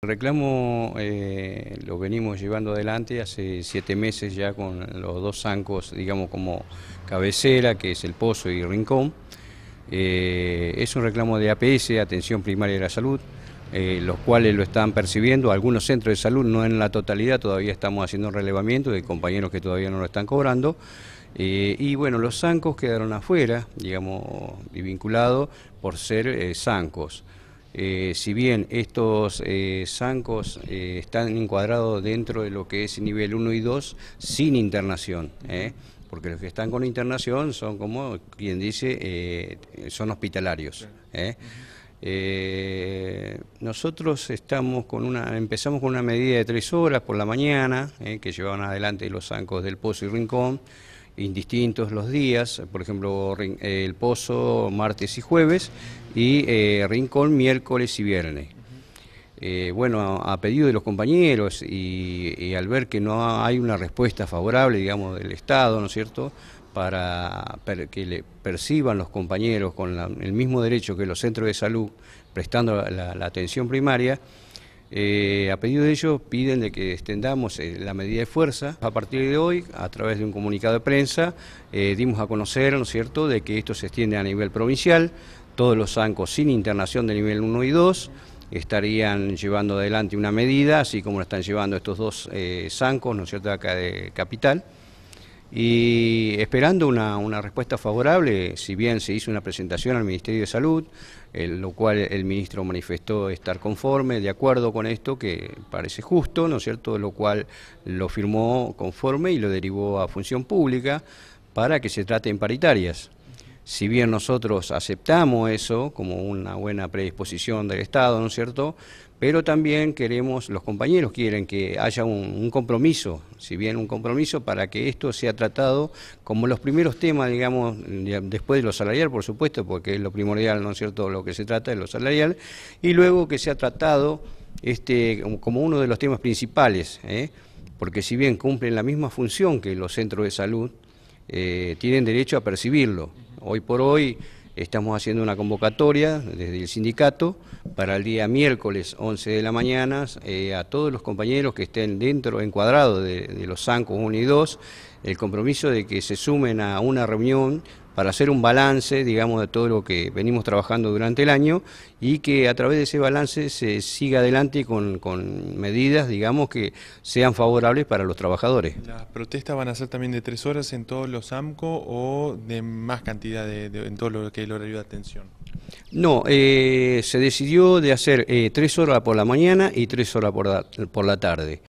El reclamo eh, lo venimos llevando adelante hace siete meses ya con los dos zancos, digamos, como cabecera, que es el Pozo y Rincón. Eh, es un reclamo de APS, Atención Primaria de la Salud, eh, los cuales lo están percibiendo. Algunos centros de salud, no en la totalidad, todavía estamos haciendo un relevamiento de compañeros que todavía no lo están cobrando. y bueno, los zancos quedaron afuera, digamos, y vinculados por ser zancos. Eh, si bien estos eh, zancos eh, están encuadrados dentro de lo que es nivel 1 y 2 sin internación, porque los que están con internación son como quien dice, son hospitalarios. nosotros estamos con una, empezamos con una medida de tres horas por la mañana, que llevaban adelante los zancos del Pozo y Rincón, indistintos los días, por ejemplo, El Pozo martes y jueves y eh, Rincón miércoles y viernes. Eh, bueno, a pedido de los compañeros y, al ver que no hay una respuesta favorable, digamos, del Estado, ¿no es cierto?, para que le perciban los compañeros con el mismo derecho que los centros de salud prestando la atención primaria, eh, a pedido de ellos piden de que extendamos eh, la medida de fuerza. A partir de hoy, a través de un comunicado de prensa, eh, dimos a conocer, ¿no es cierto?, de que esto se extiende a nivel provincial, todos los zancos sin internación de nivel 1 y 2 estarían llevando adelante una medida, así como lo están llevando estos dos zancos, ¿no es cierto?, acá de Capital y esperando una, respuesta favorable, si bien se hizo una presentación al Ministerio de Salud, el, lo cual el ministro manifestó estar conforme, de acuerdo con esto, que parece justo, ¿no es cierto?, lo cual lo firmó conforme y lo derivó a función pública para que se traten paritarias si bien nosotros aceptamos eso como una buena predisposición del Estado, ¿no es cierto? Pero también queremos, los compañeros quieren que haya un, compromiso, si bien un compromiso para que esto sea tratado como los primeros temas, digamos, después de lo salarial, por supuesto, porque es lo primordial, ¿no es cierto?, lo que se trata es lo salarial, y luego que sea tratado este, como uno de los temas principales, ¿eh? porque si bien cumplen la misma función que los centros de salud, eh, tienen derecho a percibirlo. Hoy por hoy estamos haciendo una convocatoria desde el sindicato para el día miércoles 11 de la mañana eh, a todos los compañeros que estén dentro, encuadrados de, los Sancos 1 y 2, el compromiso de que se sumen a una reunión para hacer un balance, digamos, de todo lo que venimos trabajando durante el año y que a través de ese balance se siga adelante con, con medidas, digamos, que sean favorables para los trabajadores. ¿Las protestas van a ser también de tres horas en todos los AMCO o de más cantidad de, en todo lo que es el horario de atención? No, eh, se decidió de hacer eh, tres horas por la mañana y tres horas por la, por la tarde.